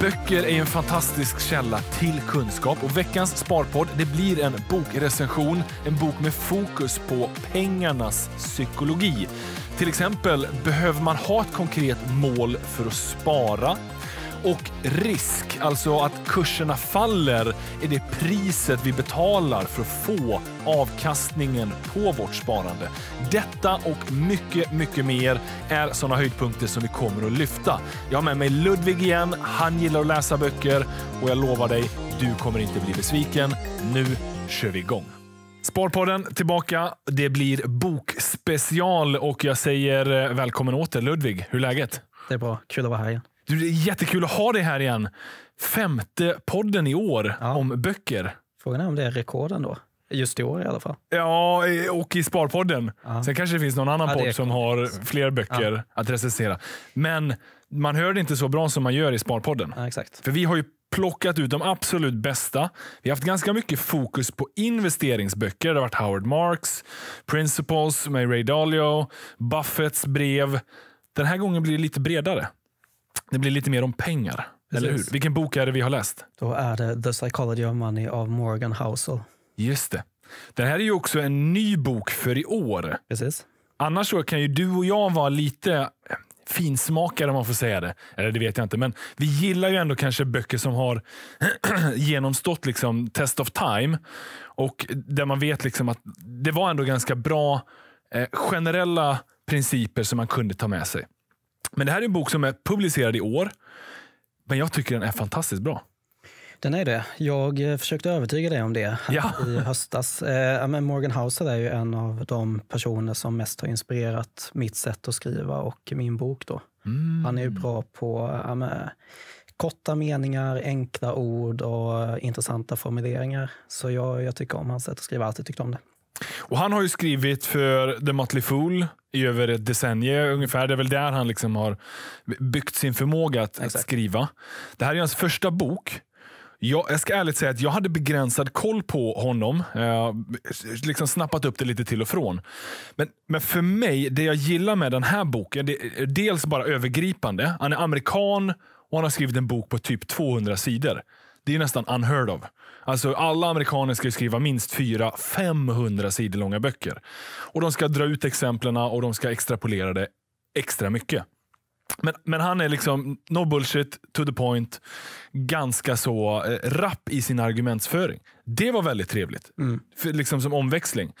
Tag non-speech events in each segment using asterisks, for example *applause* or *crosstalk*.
Böcker är en fantastisk källa till kunskap och veckans sparpodd det blir en bokrecension, en bok med fokus på pengarnas psykologi. Till exempel, behöver man ha ett konkret mål för att spara? Och risk, alltså att kurserna faller, är det priset vi betalar för att få avkastningen på vårt sparande. Detta och mycket, mycket mer är sådana höjdpunkter som vi kommer att lyfta. Jag har med mig Ludvig igen. Han gillar att läsa böcker och jag lovar dig, du kommer inte bli besviken. Nu kör vi igång. Sparpodden tillbaka. Det blir bokspecial och jag säger eh, välkommen åter Ludvig. Hur är läget? Det är bra. Kul att vara här igen. Du, det är jättekul att ha dig här igen. Femte podden i år ja. om böcker. Frågan är om det är rekorden då. Just i år i alla fall. Ja, och i Sparpodden. Ja. Sen kanske det finns någon annan ja, podd som har fler böcker ja. att recensera. Men man hör det inte så bra som man gör i Sparpodden. Ja, exakt. För vi har ju plockat ut de absolut bästa. Vi har haft ganska mycket fokus på investeringsböcker. Det har varit Howard Marks, Principles med Ray Dalio, Buffetts brev. Den här gången blir det lite bredare. Det blir lite mer om pengar. Eller hur? Vilken bok är det vi har läst? Då är det The Psychology of Money av Morgan Housel. Just det. Den här är ju också en ny bok för i år. Precis. Annars så kan ju du och jag vara lite finsmakare om man får säga det. Eller det vet jag inte, men vi gillar ju ändå kanske böcker som har *clears throat* genomstått liksom test of time och där man vet liksom att det var ändå ganska bra eh, generella principer som man kunde ta med sig. Men det här är en bok som är publicerad i år, men jag tycker den är fantastiskt bra. Den är det. Jag eh, försökte övertyga dig om det ja. i höstas. Eh, Morgan Housel är ju en av de personer som mest har inspirerat mitt sätt att skriva och min bok. Då. Mm. Han är ju bra på eh, men, korta meningar, enkla ord och intressanta formuleringar. Så jag, jag tycker om hans sätt att skriva. alltid tyckt om det. Och Han har ju skrivit för The Motley Fool i över ett decennium ungefär. Det är väl där han liksom har byggt sin förmåga att, att skriva. Det här är hans första bok. Jag, jag, ska ärligt säga att jag hade begränsad koll på honom. Jag eh, liksom snappat upp det lite till och från. Men, men för mig, det jag gillar med den här boken, det är dels bara övergripande. Han är amerikan och han har skrivit en bok på typ 200 sidor. Det är nästan unheard of. Alltså alla amerikaner ska skriva minst 400-500 sidor långa böcker. Och de ska dra ut exemplen och de ska extrapolera det extra mycket. Men, men han är liksom no bullshit, to the point, ganska så eh, rapp i sin argumentsföring. Det var väldigt trevligt. Mm. För, liksom som omväxling.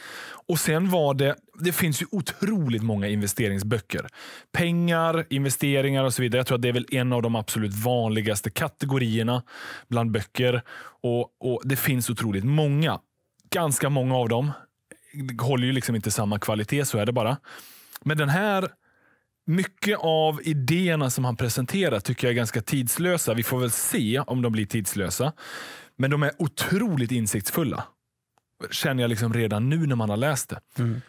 Och sen var det, det finns ju otroligt många investeringsböcker. Pengar, investeringar och så vidare. Jag tror att det är väl en av de absolut vanligaste kategorierna bland böcker. Och, och Det finns otroligt många. Ganska många av dem Det håller ju liksom inte samma kvalitet, så är det bara. Men den här mycket av idéerna som han presenterar tycker jag är ganska tidslösa. Vi får väl se om de blir tidslösa. Men de är otroligt insiktsfulla. Känner jag liksom redan nu när man har läst det. Mm.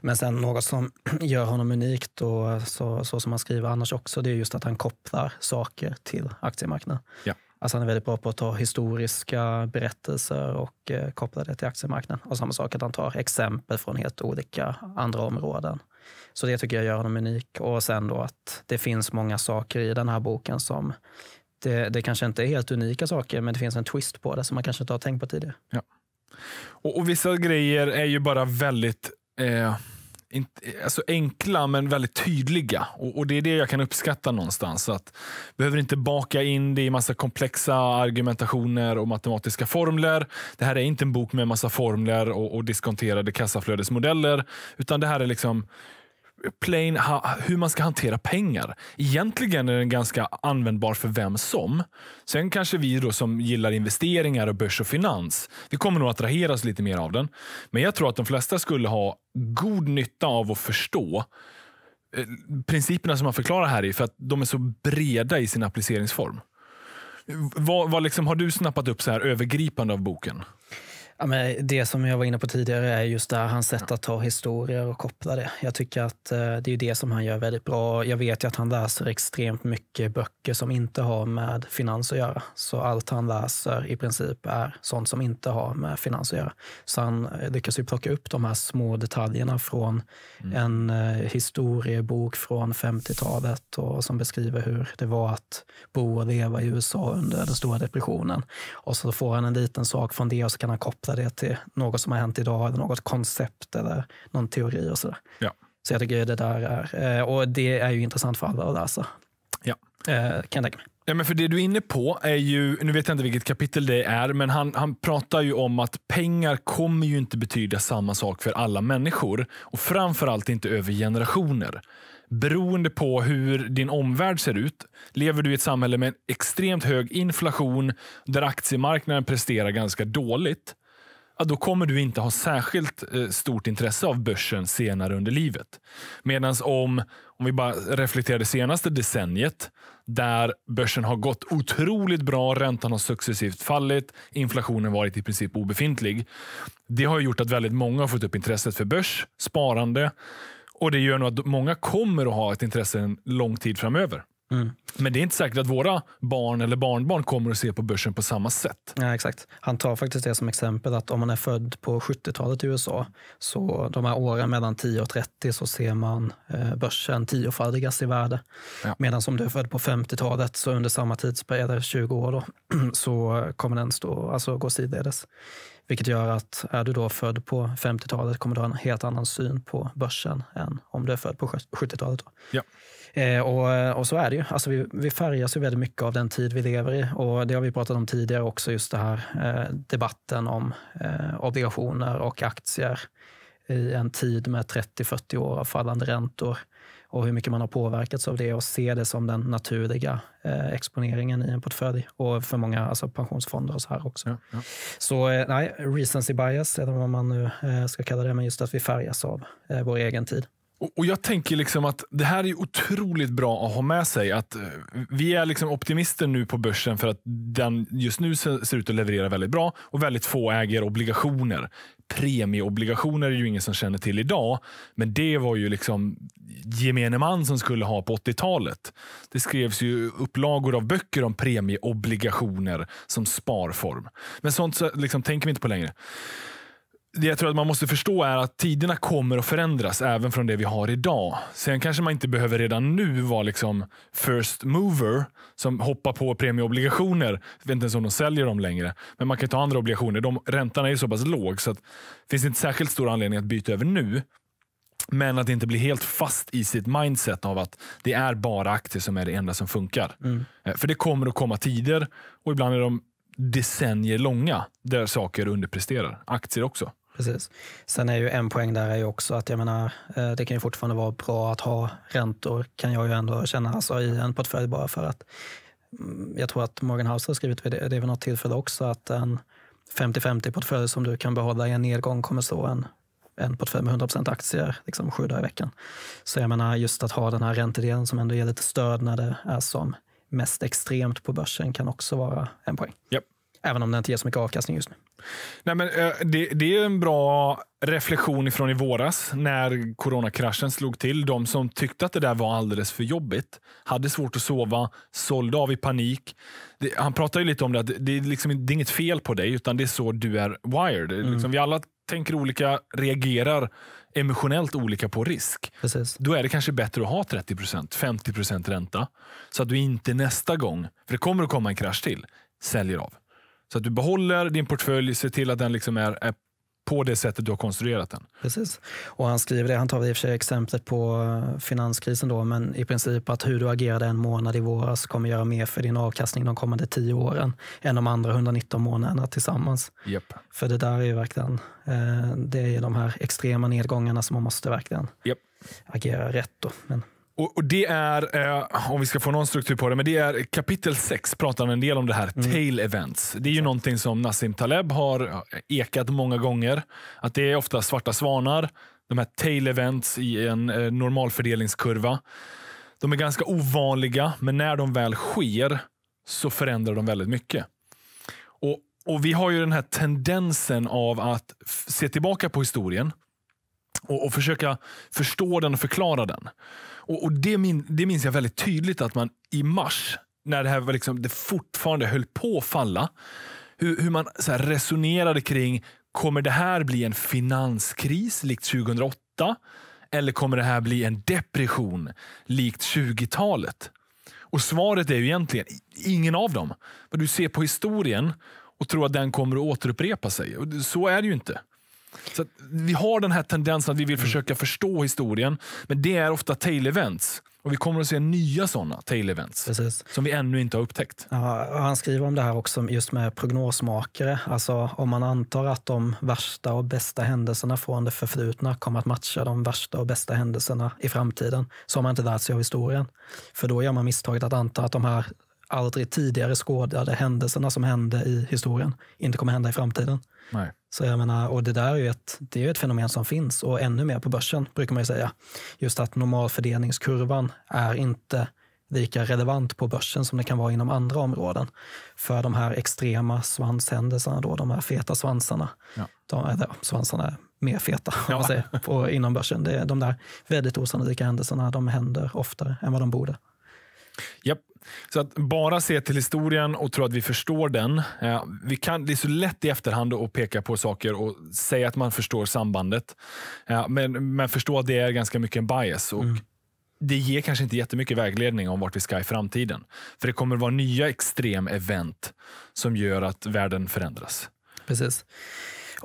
Men sen något som *clears throat* gör honom unikt, och så, så som han skriver annars också, det är just att han kopplar saker till aktiemarknaden. Ja. Alltså han är väldigt bra på att ta historiska berättelser och eh, koppla det till aktiemarknaden. Och samma sak att han tar exempel från helt olika andra områden. Så det tycker jag gör honom unik. Och sen då att det finns många saker i den här boken som det, det kanske inte är helt unika saker, men det finns en twist på det som man kanske inte har tänkt på tidigare. Ja. Och, och Vissa grejer är ju bara väldigt eh, in, alltså enkla, men väldigt tydliga. Och, och, Det är det jag kan uppskatta någonstans. Att behöver inte baka in det i massa komplexa argumentationer och matematiska formler. Det här är inte en bok med massa formler och, och diskonterade kassaflödesmodeller, utan det här är liksom plain ha, hur man ska hantera pengar. Egentligen är den ganska användbar för vem som. Sen kanske vi då som gillar investeringar och börs och finans, vi kommer nog att attraheras lite mer av den. Men jag tror att de flesta skulle ha god nytta av att förstå eh, principerna som man förklarar här i, för att de är så breda i sin appliceringsform. Vad, vad liksom, har du snappat upp så här övergripande av boken? Ja, men det som jag var inne på tidigare är just där hans sätt att ta historier och koppla det. Jag tycker att eh, det är det som han gör väldigt bra. Jag vet ju att han läser extremt mycket böcker som inte har med finans att göra. Så allt han läser i princip är sånt som inte har med finans att göra. Så han eh, lyckas ju plocka upp de här små detaljerna från mm. en eh, historiebok från 50-talet och som beskriver hur det var att bo och leva i USA under den stora depressionen. Och så får han en liten sak från det och så kan han koppla koppla det till något som har hänt idag, eller något koncept eller någon teori och sådär. Ja. Så jag tycker det där är, eh, och det är ju intressant för alla att läsa. Ja. Eh, kan jag tänka mig. Ja, men för det du är inne på är ju, nu vet jag inte vilket kapitel det är, men han, han pratar ju om att pengar kommer ju inte betyda samma sak för alla människor och framförallt inte över generationer. Beroende på hur din omvärld ser ut, lever du i ett samhälle med extremt hög inflation där aktiemarknaden presterar ganska dåligt, ja, då kommer du inte ha särskilt eh, stort intresse av börsen senare under livet. Medan om, om vi bara reflekterar det senaste decenniet, där börsen har gått otroligt bra, räntan har successivt fallit, inflationen varit i princip obefintlig. Det har gjort att väldigt många har fått upp intresset för börs, sparande och det gör nog att många kommer att ha ett intresse en lång tid framöver. Mm. Men det är inte säkert att våra barn eller barnbarn kommer att se på börsen på samma sätt. Ja, exakt. Han tar faktiskt det som exempel att om man är född på 70-talet i USA, så de här åren mellan 10 och 30 så ser man eh, börsen tiofaldigas i värde. Ja. Medan om du är född på 50-talet, så under samma tidsperiod, 20 år, då, *clears throat* så kommer den stå, alltså gå sidledes. Vilket gör att är du då född på 50-talet kommer du ha en helt annan syn på börsen än om du är född på 70-talet. Ja. Eh, och, och så är det ju. Alltså vi, vi färgas ju väldigt mycket av den tid vi lever i och det har vi pratat om tidigare också, just den här eh, debatten om eh, obligationer och aktier i en tid med 30-40 år av fallande räntor och hur mycket man har påverkats av det och se det som den naturliga eh, exponeringen i en portfölj och för många alltså pensionsfonder och så här också. Ja, ja. Så eh, nej, recency bias, eller vad man nu eh, ska kalla det, men just att vi färgas av eh, vår egen tid. Och, Jag tänker liksom att det här är otroligt bra att ha med sig. Att eh, vi är liksom optimister nu på börsen för att den just nu ser ut att leverera väldigt bra och väldigt få äger obligationer. Premieobligationer är ju ingen som känner till idag, men det var ju liksom gemene man som skulle ha på 80-talet. Det skrevs ju upplagor av böcker om premieobligationer som sparform. Men sånt så, liksom, tänker vi inte på längre det jag tror att man måste förstå är att tiderna kommer att förändras även från det vi har idag. Sen kanske man inte behöver redan nu vara liksom first mover som hoppar på premieobligationer. Jag vet inte ens om de säljer dem längre, men man kan ta andra obligationer. De, räntan är så pass låg så att, det finns inte särskilt stor anledning att byta över nu. Men att inte bli helt fast i sitt mindset av att det är bara aktier som är det enda som funkar. Mm. Eh, för det kommer att komma tider och ibland är de decennier långa där saker underpresterar. Aktier också. Precis. Sen är ju en poäng där är ju också att jag menar, eh, det kan ju fortfarande vara bra att ha räntor, kan jag ju ändå känna, alltså i en portfölj bara för att mm, jag tror att Morgan House har skrivit det vid något tillfälle också, att en 50-50 portfölj som du kan behålla i en nedgång kommer stå en, en portfölj med 100 aktier liksom sju dagar i veckan. Så jag menar just att ha den här räntedelen som ändå ger lite stöd när det är som mest extremt på börsen kan också vara en poäng. Yep. Även om den inte ger så mycket avkastning just nu. Nej, men, eh, det, det är en bra reflektion ifrån i våras när coronakraschen slog till. De som tyckte att det där var alldeles för jobbigt, hade svårt att sova, sålde av i panik. Det, han pratar ju lite om det, att det är, liksom, det är inget fel på dig, utan det är så du är wired. Liksom, mm. Liksom, vi alla tänker olika, reagerar emotionellt olika på risk. Precis. Då är det kanske bättre att ha 30 50 ränta så att du inte nästa gång, för det kommer att komma en krasch till, säljer av. Så att du behåller din portfölj, ser till att den liksom är, är på det sättet du har konstruerat den. Precis. Och han skriver det, han tar i och för sig exemplet på eh, finanskrisen då, men i princip att hur du agerade en månad i våras kommer göra mer för din avkastning de kommande tio åren än de andra 119 månaderna tillsammans. Yep. För det där är ju verkligen, eh, det är de här extrema nedgångarna som man måste verkligen yep. agera rätt då. Men och, och, det är, eh, om vi ska få någon struktur på det, men det är kapitel 6 pratar en del om det här, mm. tail events. Det är ju mm. någonting som Nassim Taleb har ekat många gånger. Att det är ofta svarta svanar, de här tail events i en eh, normalfördelningskurva. De är ganska ovanliga, men när de väl sker så förändrar de väldigt mycket. Och, och vi har ju den här tendensen av att se tillbaka på historien och, och försöka förstå den och förklara den. Och, och det, min, det minns jag väldigt tydligt att man i mars, när det här var liksom, det fortfarande höll på att falla, hur, hur man så resonerade kring kommer det här bli en finanskris likt 2008? Eller kommer det här bli en depression likt 20-talet? Och svaret är ju egentligen ingen av dem. Men du ser på historien och tror att den kommer att återupprepa sig. så är det ju inte. Så vi har den här tendensen att vi vill mm. försöka förstå historien, men det är ofta tail events. Och vi kommer att se nya sådana tail events Precis. som vi ännu inte har upptäckt. Ja, han skriver om det här också just med prognosmakare. Alltså om man antar att de värsta och bästa händelserna från det förflutna kommer att matcha de värsta och bästa händelserna i framtiden så har man inte lärt sig av historien. För då gör man misstaget att anta att de här aldrig tidigare skådade händelserna som hände i historien inte kommer att hända i framtiden. Nej. Så jag menar, och det där är ju ett, det är ett fenomen som finns och ännu mer på börsen brukar man ju säga. Just att normalfördelningskurvan är inte lika relevant på börsen som det kan vara inom andra områden. För de här extrema svanshändelserna, då, de här feta svansarna, ja. de, svansarna är mer feta ja. säger, på, inom börsen. Det, de där väldigt osannolika händelserna de händer oftare än vad de borde. Japp, så att bara se till historien och tro att vi förstår den. Eh, vi kan, det är så lätt i efterhand att peka på saker och säga att man förstår sambandet. Eh, men, men förstå att det är ganska mycket en bias. Och mm. Det ger kanske inte jättemycket vägledning om vart vi ska i framtiden. För det kommer vara nya extremevent som gör att världen förändras. Precis.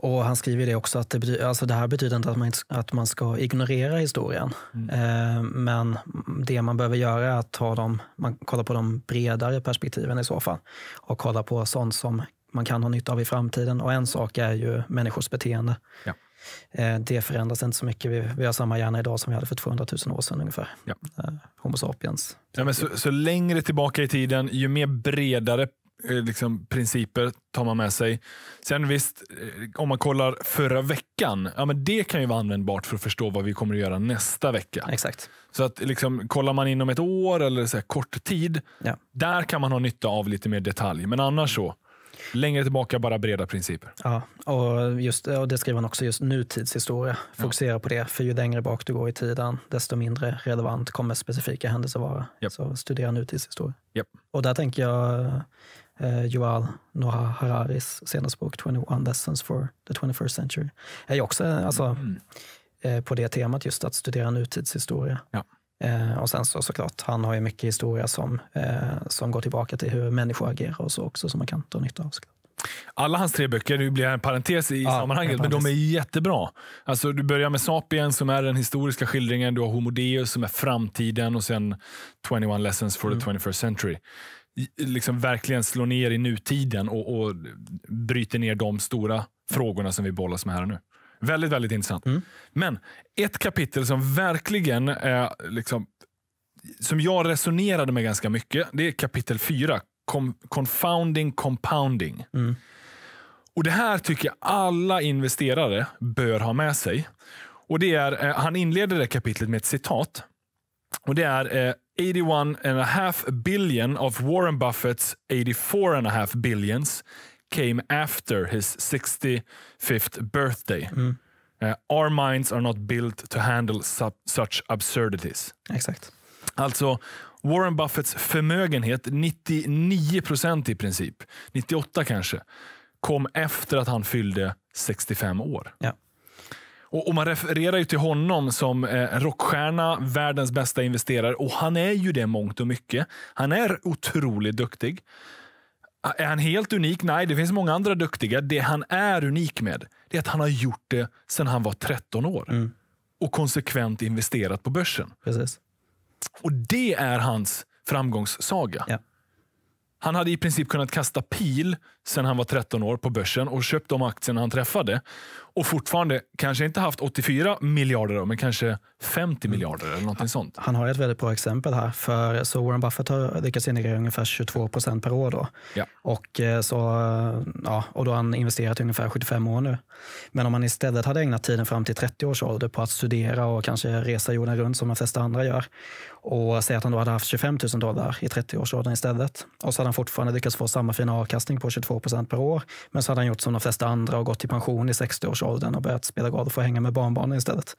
Och han skriver det också att det, betyder, alltså det här betyder inte att man, att man ska ignorera historien. Mm. Eh, men det man behöver göra är att ta dem, man kollar på de bredare perspektiven i så fall. Och kolla på sånt som man kan ha nytta av i framtiden. Och en sak är ju människors beteende. Ja. Eh, det förändras inte så mycket. Vi, vi har samma hjärna idag som vi hade för 200 000 år sedan ungefär. Ja. Eh, Homo sapiens. Ja, men så, så längre tillbaka i tiden, ju mer bredare Eh, liksom, principer tar man med sig. Sen visst, eh, om man kollar förra veckan, ja, men det kan ju vara användbart för att förstå vad vi kommer att göra nästa vecka. Exakt. Så att liksom, kollar man inom ett år eller så här, kort tid, ja. där kan man ha nytta av lite mer detalj. Men annars så, Längre tillbaka, bara breda principer. Ja, och, just, och det skriver han också, just nutidshistoria. Fokusera ja. på det, för ju längre bak du går i tiden, desto mindre relevant kommer specifika händelser vara. Yep. Så studera nutidshistoria. Yep. Och där tänker jag, eh, Yuval Noah Hararis senaste bok 21 Lessons for the 21st Century. är också alltså, mm. eh, på det temat, just att studera nutidshistoria. Ja. Eh, och sen så såklart, han har ju mycket historia som, eh, som går tillbaka till hur människor agerar och så också, som man kan dra nytta av. Såklart. Alla hans tre böcker, nu blir en parentes i ja, sammanhanget, parentes. men de är jättebra. Alltså, du börjar med Sapien som är den historiska skildringen, du har Homo Deus som är framtiden och sen 21 Lessons for mm. the 21st Century liksom verkligen slår ner i nutiden och, och bryter ner de stora frågorna som vi bollas med här nu. Väldigt, väldigt intressant. Mm. Men ett kapitel som verkligen eh, liksom, som jag resonerade med ganska mycket, det är kapitel 4. confounding compounding. Mm. Och Det här tycker jag alla investerare bör ha med sig. Och det är, eh, han inleder det kapitlet med ett citat. Och Det är eh, 81,5 and a billion of Warren Buffett's 84,5 and a half billions came after his 65th birthday. Mm. Uh, our minds are not built to handle su such absurdities. Exakt. Alltså, Warren Buffetts förmögenhet, 99 procent i princip, 98 kanske, kom efter att han fyllde 65 år. Ja. Och, och, Man refererar ju till honom som eh, rockstjärna, världens bästa investerare. Och han är ju det mångt och mycket. Han är otroligt duktig. Ah, är han helt unik? Nej, det finns många andra duktiga. Det han är unik med, det är att han har gjort det sedan han var 13 år. Mm. Och konsekvent investerat på börsen. Precis. Och det är hans framgångssaga. Ja. Han hade i princip kunnat kasta pil sedan han var 13 år på börsen och köpt de aktierna han träffade och fortfarande kanske inte haft 84 miljarder men kanske 50 mm. miljarder eller någonting han, sånt. Han har ett väldigt bra exempel här. För så Warren Buffett har lyckats generera ungefär 22 procent per år. Då. Ja. Och, eh, så, ja, och då har han investerat i ungefär 75 år nu. Men om man istället hade ägnat tiden fram till 30 års ålder på att studera och kanske resa jorden runt som de flesta andra gör och säga att han då hade haft 25 000 dollar i 30-årsåldern istället och så hade han fortfarande lyckats få samma fina avkastning på 22 2 per år. Men så hade han gjort som de flesta andra och gått i pension i 60-årsåldern och börjat spela golf och hänga med barnbarnen istället.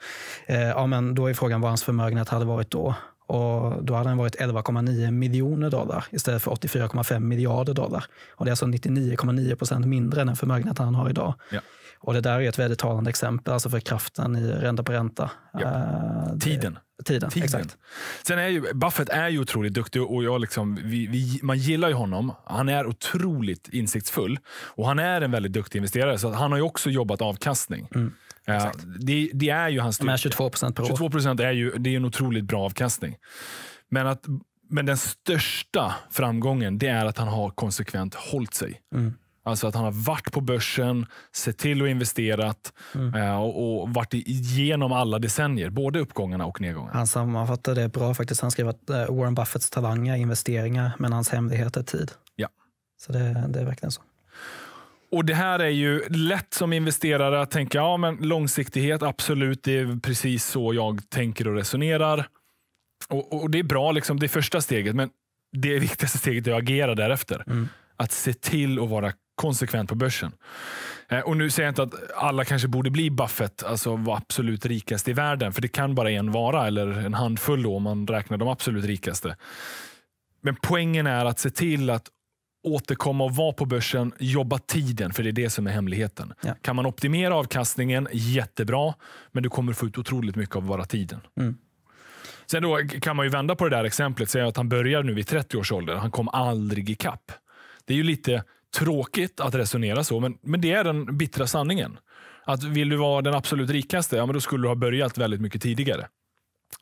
Eh, ja, men då är frågan vad hans förmögenhet hade varit då. Och då hade den varit 11,9 miljoner dollar istället för 84,5 miljarder dollar. Och det är alltså 99,9 procent mindre än den förmögenhet han har idag. Ja. Och det där är ett väldigt talande exempel alltså för kraften i ränta på ränta. Ja. Uh, tiden. tiden. Tiden, exakt. Sen är ju, Buffett är ju otroligt duktig och jag liksom, vi, vi, man gillar ju honom. Han är otroligt insiktsfull och han är en väldigt duktig investerare så han har också jobbat avkastning. Mm. Uh, det, det, är ju hans... Styrka. 22 procent per år. 22 procent är ju det är en otroligt bra avkastning. Men att men den största framgången det är att han har konsekvent hållit sig. Mm. Alltså att han har varit på börsen, sett till att investerat mm. Eh, och, och varit igenom alla decennier, både uppgångarna och nedgångarna. Han sammanfattar det bra faktiskt. Han skrev att eh, Warren Buffetts talanger är investeringar, men hans hemlighet är tid. Ja. Så det, det är verkligen så. Och Det här är ju lätt som investerare att tänka ja, men långsiktighet, absolut, det är precis så jag tänker och resonerar. Och, och Det är bra, liksom, det är första steget, men det viktigaste steget är att agera därefter. Mm. Att se till att vara konsekvent på börsen. Eh, och nu säger jag inte att alla kanske borde bli Buffett, alltså vara absolut rikast i världen, för det kan bara en vara eller en handfull då, om man räknar de absolut rikaste. Men poängen är att se till att återkomma och vara på börsen, jobba tiden, för det är det som är hemligheten. Ja. Kan man optimera avkastningen, jättebra, men du kommer få ut otroligt mycket av bara tiden. Mm. Sen då kan man ju vända på det där exemplet, säga att han börjar nu vid 30 års ålder, han kom aldrig ikapp. Det är ju lite Tråkigt att resonera så, men, men det är den bittra sanningen. Att vill du vara den absolut rikaste, ja, men då skulle du ha börjat väldigt mycket tidigare.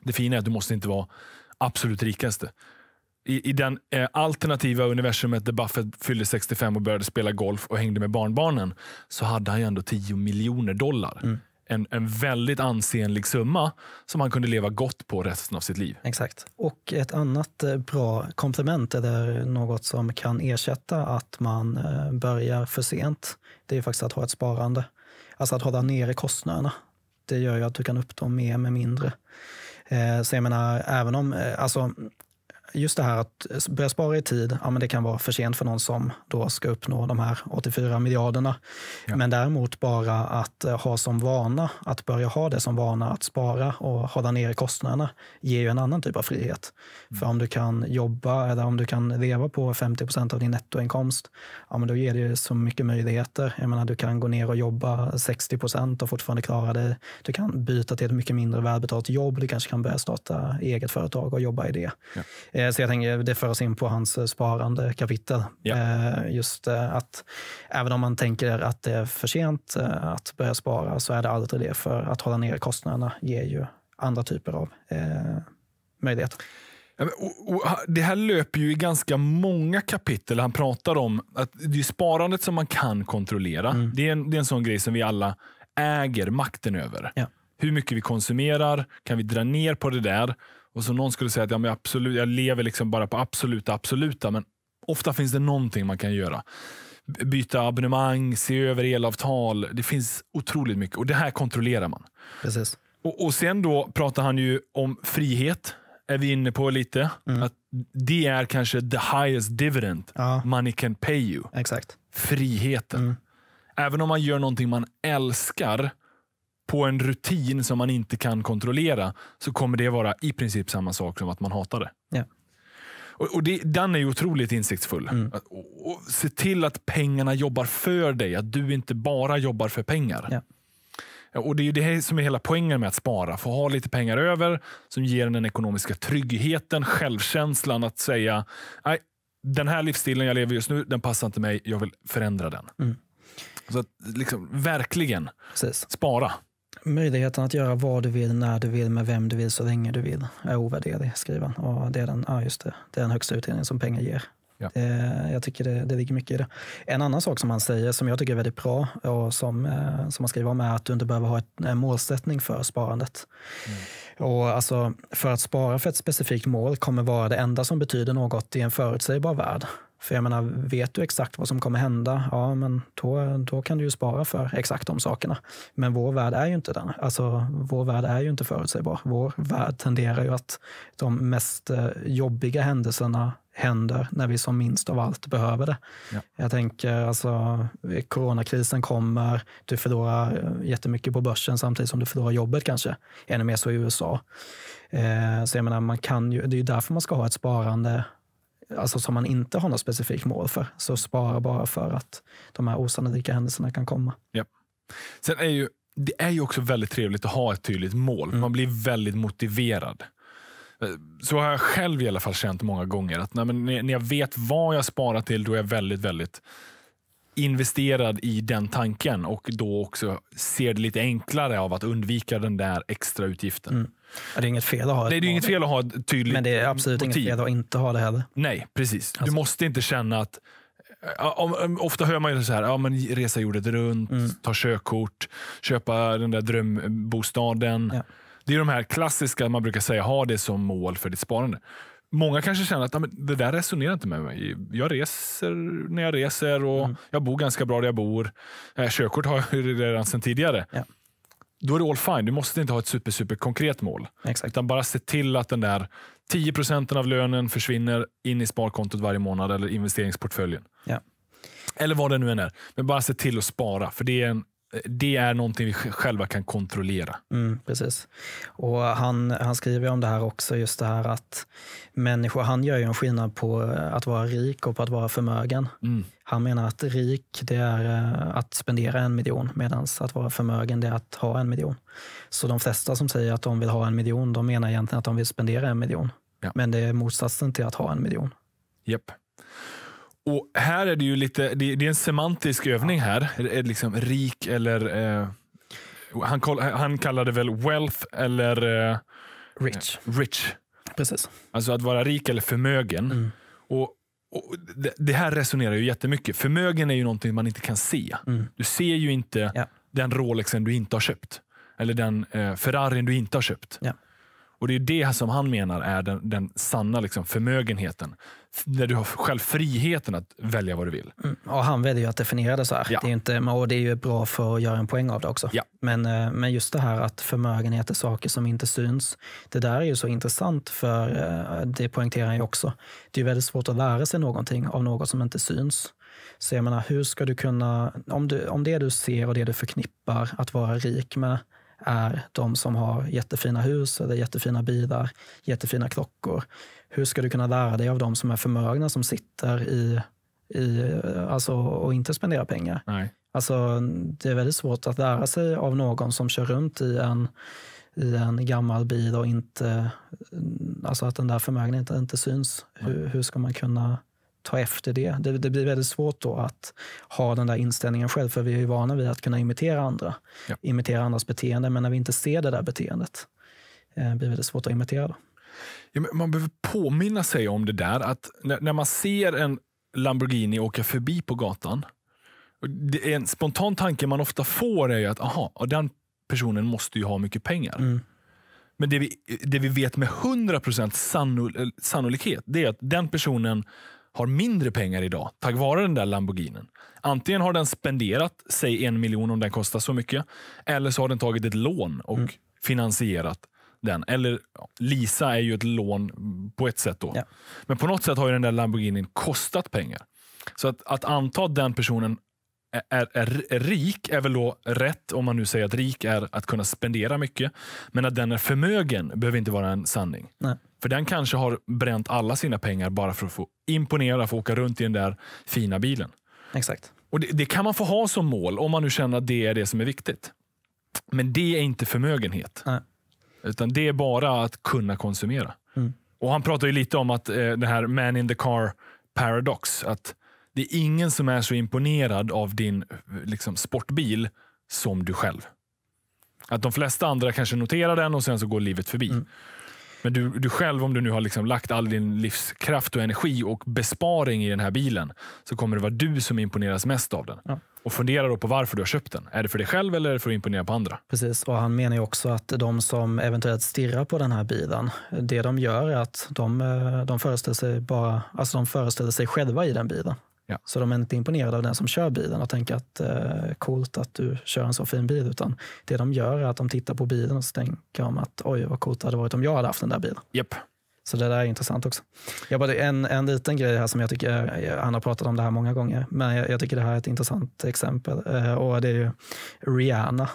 Det fina är att du måste inte vara absolut rikaste. I, i den eh, alternativa universumet där Buffett fyllde 65 och började spela golf och hängde med barnbarnen så hade han ju ändå 10 miljoner dollar. Mm en, en väldigt ansenlig summa som han kunde leva gott på resten av sitt liv. Exakt. Och ett annat eh, bra komplement eller något som kan ersätta att man eh, börjar för sent, det är faktiskt att ha ett sparande. Alltså att hålla nere kostnaderna. Det gör ju att du kan uppnå mer med mindre. Eh, så jag menar, även om, alltså just det här att börja spara i tid, ja, men det kan vara för sent för någon som då ska uppnå de här 84 miljarderna. Ja. Men däremot bara att eh, ha som vana, att börja ha det som vana att spara och hålla nere kostnaderna ger ju en annan typ av frihet. Mm. För om du kan jobba eller om du kan leva på 50 av din nettoinkomst, ja, men då ger det ju så mycket möjligheter. Jag menar, du kan gå ner och jobba 60 och fortfarande klara dig. Du kan byta till ett mycket mindre välbetalt jobb. Du kanske kan börja starta eget företag och jobba i det. Ja. Eh, Eh, så jag tänker det för oss in på hans eh, sparande kapitel. Ja. Eh, just att även om man tänker att det är för sent att börja spara så är det alltid det för att hålla ner kostnaderna ger ju andra typer av möjligheter. Det här löper ju i ganska många kapitel. Han pratar om att det är sparandet som man kan kontrollera. Mm. Det, är en, det är en sån grej som vi alla äger makten över. Ja. Hur mycket vi konsumerar, kan vi dra ner på det där? Och så någon skulle säga att ja, men absolut, jag lever liksom bara på absoluta absoluta, men ofta finns det någonting man kan göra. Byta abonnemang, se över elavtal. Det finns otroligt mycket och det här kontrollerar man. Precis. Och, och sen då pratar han ju om frihet, är vi inne på lite. Mm. Att det är kanske the highest dividend ja. money can pay you. Exakt. Friheten. Mm. Även om man gör någonting man älskar på en rutin som man inte kan kontrollera så kommer det vara i princip samma sak som att man hatar det. Ja. Och, och det, Den är ju otroligt insiktsfull. Mm. Att, och, och se till att pengarna jobbar för dig, att du inte bara jobbar för pengar. Ja. Och Det är det som är hela poängen med att spara. Få ha lite pengar över som ger en den ekonomiska tryggheten, självkänslan att säga nej, den här livsstilen jag lever just nu, den passar inte mig. Jag vill förändra den. Mm. Så att, liksom, verkligen Precis. spara möjligheten att göra vad du vill, när du vill, med vem du vill, så länge du vill är ovärderlig, skriver han. Och det är den, ja, just det, det är den högsta utdelningen som pengar ger. Ja. Det, eh, jag tycker det, det ligger mycket i det. En annan sak som han säger, som jag tycker är väldigt bra och som, eh, som han skriver om, är att du inte behöver ha ett, en målsättning för sparandet. Mm. Och alltså, för att spara för ett specifikt mål kommer vara det enda som betyder något i en förutsägbar värld. För jag menar, vet du exakt vad som kommer hända, ja men då, då kan du ju spara för exakt de sakerna. Men vår värld är ju inte den. Alltså, vår värld är ju inte förutsägbar. Vår värld tenderar ju att de mest eh, jobbiga händelserna händer när vi som minst av allt behöver det. Ja. Jag tänker alltså, coronakrisen kommer, du förlorar eh, jättemycket på börsen samtidigt som du förlorar jobbet kanske. Ännu mer så i USA. Eh, så jag menar, man kan ju, det är ju därför man ska ha ett sparande alltså som man inte har något specifikt mål för. Så spara bara för att de här osannolika händelserna kan komma. Ja. Sen är ju, det är ju också väldigt trevligt att ha ett tydligt mål. Mm. Man blir väldigt motiverad. Eh, så har jag själv i alla fall känt många gånger. att nej, när jag vet vad jag sparar till, då är jag väldigt, väldigt investerad i den tanken och då också ser det lite enklare av att undvika den där extra utgiften. Mm. Det är inget fel att ha det. Ett, det är inget fel att ha ett tydligt Men det är absolut motiv. inget fel att inte ha det heller. Nej, precis. Alltså. Du måste inte känna att eh, Ofta hör man ju så här, ja, men resa jordet runt, mm. ta körkort, köpa den där drömbostaden. Ja. Det är de här klassiska man brukar säga, ha det som mål för ditt sparande. Många kanske känner att det där resonerar inte med mig. Jag reser när jag reser och mm. jag bor ganska bra där jag bor. Eh, körkort har jag redan sedan tidigare. Ja. Då är det all fine. Du måste inte ha ett super, super konkret mål. Exakt. Utan bara se till att den där 10 procenten av lönen försvinner in i sparkontot varje månad eller investeringsportföljen. Ja. Eller vad det nu än är. Men bara se till att spara, för det är en det är någonting vi själva kan kontrollera. Mm, precis. Och han, han skriver om det här också, just det här att människor, han gör ju en skillnad på att vara rik och på att vara förmögen. Mm. Han menar att rik, det är eh, att spendera en miljon, medan att vara förmögen, det är att ha en miljon. Så de flesta som säger att de vill ha en miljon, de menar egentligen att de vill spendera en miljon. Ja. Men det är motsatsen till att ha en miljon. Japp. Yep. Och här är det ju lite, det, det är en semantisk övning här. Är liksom rik eller... Eh, han, kall, han kallade väl wealth eller... Eh, rich. Eh, rich. Precis. Alltså att vara rik eller förmögen. Mm. Och, och det, det, här resonerar ju jättemycket. Förmögen är ju någonting man inte kan se. Mm. Du ser ju inte ja. den Rolexen du inte har köpt. Eller den eh, Ferrarin du inte har köpt. Ja. Och Det är det som han menar är den, den sanna liksom, förmögenheten när du har själv friheten att välja vad du vill. Mm. Och han väljer ju att definiera det så här. Ja. Det är inte, och det är ju bra för att göra en poäng av det också. Ja. Men, eh, men just det här att förmögenhet är saker som inte syns. Det där är ju så intressant för eh, det poängterar han ju också. Det är väldigt svårt att lära sig någonting av något som inte syns. Så jag menar, hur ska du kunna, om, du, om det du ser och det du förknippar att vara rik med är de som har jättefina hus eller jättefina bilar, jättefina klockor hur ska du kunna lära dig av de som är förmögna som sitter i, i alltså, och inte spenderar pengar? Nej. Alltså, det är väldigt svårt att lära sig av någon som kör runt i en, i en gammal bil och inte, alltså att den där förmögenheten inte syns. Hur, hur ska man kunna ta efter det. det. det? blir väldigt svårt då att ha den där inställningen själv, för vi är ju vana vid att kunna imitera andra. Ja. Imitera andras beteende, men när vi inte ser det där beteendet eh, blir det svårt att imitera. Då. Man behöver påminna sig om det där att när, när man ser en Lamborghini åka förbi på gatan. en spontan tanke man ofta får är att aha, den personen måste ju ha mycket pengar. Mm. Men det vi, det vi vet med 100% sannol eh, sannolikhet det är att den personen har mindre pengar idag tack vare den där Lamborghinen. Antingen har den spenderat, säg en miljon om den kostar så mycket, eller så har den tagit ett lån och mm. finansierat den. Eller Lisa är ju ett lån på ett sätt då. Ja. Men på något sätt har ju den där Lamborghinin kostat pengar. Så att, att anta att den personen är, är, är, rik är väl då rätt, om man nu säger att rik är att kunna spendera mycket. Men att den är förmögen behöver inte vara en sanning. Nej. För den kanske har bränt alla sina pengar bara för att få imponera, få åka runt i den där fina bilen. Exakt. Och det, det, kan man få ha som mål om man nu känner att det är det som är viktigt. Men det är inte förmögenhet. Nej. Utan det är bara att kunna konsumera. Mm. Och Han pratar ju lite om att eh, det här man in the car paradox. Att det är ingen som är så imponerad av din liksom, sportbil som du själv. Att de flesta andra kanske noterar den och sen så går livet förbi. Mm. Men du, du själv, om du nu har liksom lagt all din livskraft och energi och besparing i den här bilen, så kommer det vara du som imponeras mest av den. Ja. Och fundera då på varför du har köpt den. Är det för dig själv eller är det för att imponera på andra? Precis, och han menar ju också att de som eventuellt stirrar på den här bilen, det de gör är att de, eh, de, föreställer, sig bara, alltså de föreställer sig själva i den bilen. Ja. Så de är inte imponerade av den som kör bilen och tänker att eh, coolt att du kör en så fin bil. Utan det de gör är att de tittar på bilen och så tänker de att oj vad coolt det hade varit om jag hade haft den där bilen. Yep. Så det där är intressant också. Jag bara, en, en liten grej här som jag tycker, han eh, har pratat om det här många gånger, men jag, jag tycker det här är ett intressant exempel. Eh, och det är ju Rihanna.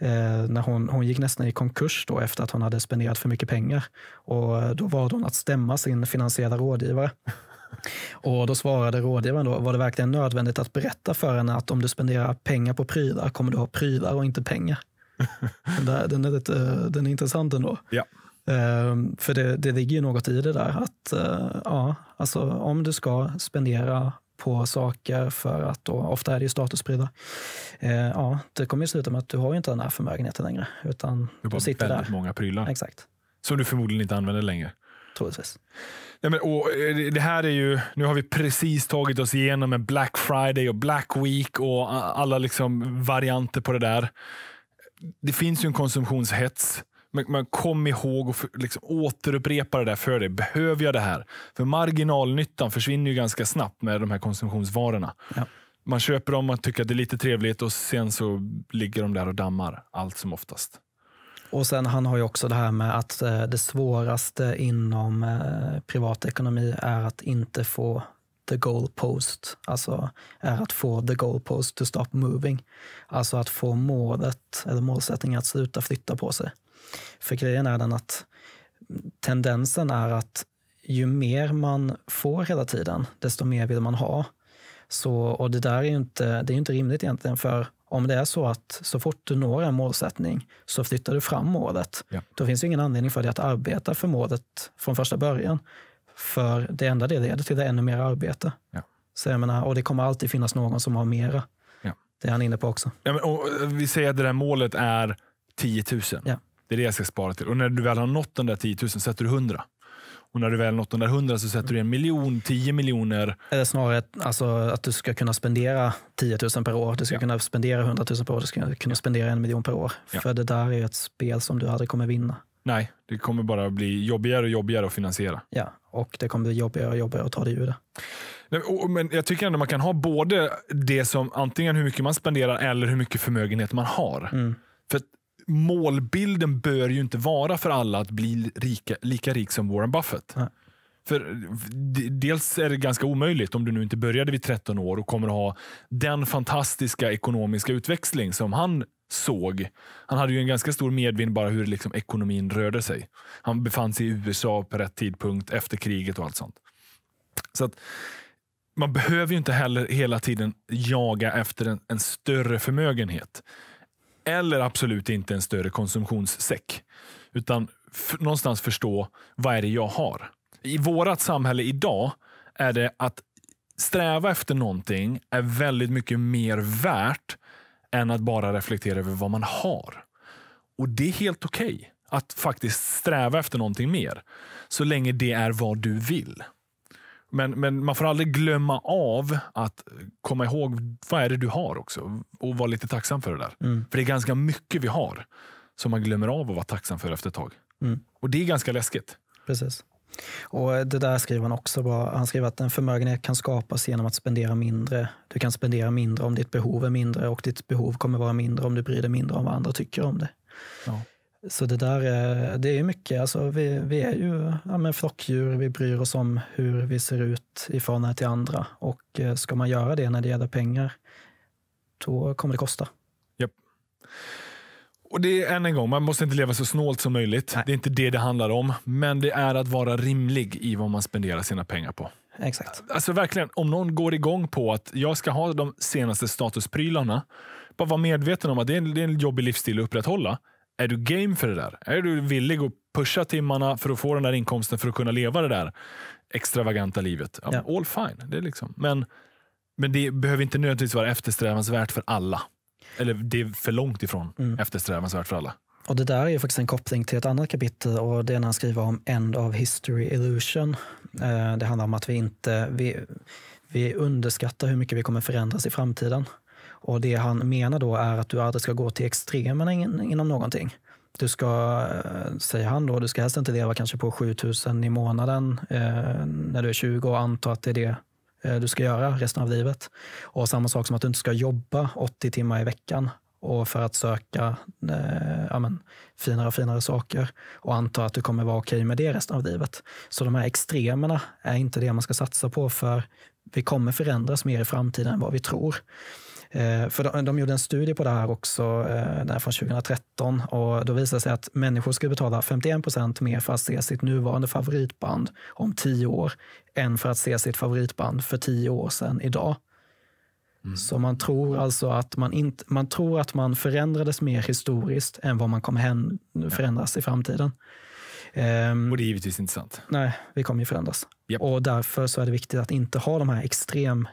Eh, när hon, hon gick nästan i konkurs då efter att hon hade spenderat för mycket pengar. Och då valde hon att stämma sin finansiella rådgivare. Och då svarade rådgivaren då, var det verkligen nödvändigt att berätta för henne att om du spenderar pengar på prylar kommer du ha prylar och inte pengar? *laughs* den, är lite, den är intressant ändå. Ja. Ehm, för det, det ligger ju något i det där att eh, ja, alltså om du ska spendera på saker för att då, ofta är det ju statusprylar. Eh, ja, det kommer ju sluta med att du har inte den här förmögenheten längre. Utan du har bara du sitter väldigt där. många prylar. Exakt. Som du förmodligen inte använder längre. Troligtvis. Nej, men, och, eh, det här är ju, nu har vi precis tagit oss igenom en Black Friday och Black Week och alla liksom varianter på det där. Det finns ju en konsumtionshets. Men, men kom ihåg och för, liksom, återupprepa det där för dig. Behöver jag det här? För marginalnyttan försvinner ju ganska snabbt med de här konsumtionsvarorna. Ja. Man köper dem, man tycker att det är lite trevligt och sen så ligger de där och dammar allt som oftast. Och sen han har ju också det här med att eh, det svåraste inom eh, privatekonomi är att inte få the goalpost, alltså är att få the goalpost to stop moving. Alltså att få målet, eller målsättningen att sluta flytta på sig. För grejen är den att tendensen är att ju mer man får hela tiden, desto mer vill man ha. Så, och det där är ju inte, det är inte rimligt egentligen, för om det är så att så fort du når en målsättning så flyttar du fram målet, ja. då finns det ingen anledning för dig att arbeta för målet från första början. För det enda det leder till är ännu mer arbete. Ja. Så jag menar, och det kommer alltid finnas någon som har mera. Ja. Det är han inne på också. Ja, men, och eh, vi säger att det där målet är 10 000. Ja. Det är det jag ska spara till. Och när du väl har nått de där 10 000 sätter du 100. Och när du väl nått de där hundra så sätter du en miljon, tio miljoner. Eller snarare alltså, att du ska kunna spendera 10 000 per år. Du ska ja. kunna spendera 100 000 per år. Du ska kunna spendera en miljon per år. Ja. För det där är ett spel som du aldrig kommer vinna. Nej, det kommer bara bli jobbigare och jobbigare att finansiera. Ja, och det kommer bli jobbigare och jobbigare att ta dig ur det. Men jag tycker ändå man kan ha både det som antingen hur mycket man spenderar eller hur mycket förmögenhet man har. Mm. För målbilden bör ju inte vara för alla att bli rika, lika rik som Warren Buffett. Nej. För Dels är det ganska omöjligt om du nu inte började vid 13 år och kommer att ha den fantastiska ekonomiska utväxling som han såg. Han hade ju en ganska stor medvind bara hur liksom ekonomin rörde sig. Han befann sig i USA på rätt tidpunkt efter kriget och allt sånt. Så att man behöver ju inte heller hela tiden jaga efter en, en större förmögenhet eller absolut inte en större konsumtionssäck. Utan någonstans förstå vad är det jag har? I vårt samhälle idag är det att sträva efter någonting är väldigt mycket mer värt än att bara reflektera över vad man har. Och det är helt okej okay att faktiskt sträva efter någonting mer. Så länge det är vad du vill. Men, men man får aldrig glömma av att komma ihåg vad är det du har också. Och vara lite tacksam för det där. Mm. För det är ganska mycket vi har som man glömmer av att vara tacksam för efter ett tag. Mm. Och det är ganska läskigt. Precis. Och eh, det där skriver han också bra. Han skriver att en förmögenhet kan skapas genom att spendera mindre. Du kan spendera mindre om ditt behov är mindre och ditt behov kommer vara mindre om du bryr dig mindre om vad andra tycker om det. Ja. Så det där är, eh, det är mycket, alltså vi, vi är ju ja, men flockdjur, vi bryr oss om hur vi ser ut i förhållande till andra och eh, ska man göra det när det gäller pengar, då kommer det kosta. Yep. Och det är än en gång, man måste inte leva så snålt som möjligt. Nej. Det är inte det det handlar om, men det är att vara rimlig i vad man spenderar sina pengar på. Exakt. Alltså verkligen, om någon går igång på att jag ska ha de senaste statusprylarna, bara vara medveten om att det är en, det är en jobbig livsstil att upprätthålla. Är du game för det där? Är du villig att pusha timmarna för att få den där inkomsten för att kunna leva det där extravaganta livet? Ja, ja. All fine. Det är liksom. men, men det behöver inte nödvändigtvis vara eftersträvansvärt för alla. Eller det är för långt ifrån mm. eftersträvansvärt för alla. Och Det där är faktiskt en koppling till ett annat kapitel och det är när han skriver om End of History Illusion. Eh, det handlar om att vi inte vi, vi underskattar hur mycket vi kommer förändras i framtiden. Och det han menar då är att du aldrig ska gå till extremerna inom någonting. Du ska, eh, säger han då, du ska helst inte leva kanske på 7000 i månaden eh, när du är 20 och anta att det är det eh, du ska göra resten av livet. Och samma sak som att du inte ska jobba 80 timmar i veckan och för att söka eh, ja, men, finare och finare saker och anta att du kommer vara okej okay med det resten av livet. Så de här extremerna är inte det man ska satsa på för vi kommer förändras mer i framtiden än vad vi tror. Eh, för de, de gjorde en studie på det här också, eh, den här från 2013, och då visade det sig att människor skulle betala 51 mer för att se sitt nuvarande favoritband om tio år än för att se sitt favoritband för tio år sedan idag. Mm. Så man tror alltså att man, inte, man tror att man förändrades mer historiskt än vad man kommer hän, förändras i framtiden. Um, och det är givetvis inte sant. Nej, vi kommer ju förändras. Yep. Och därför så är det viktigt att inte ha de här extrem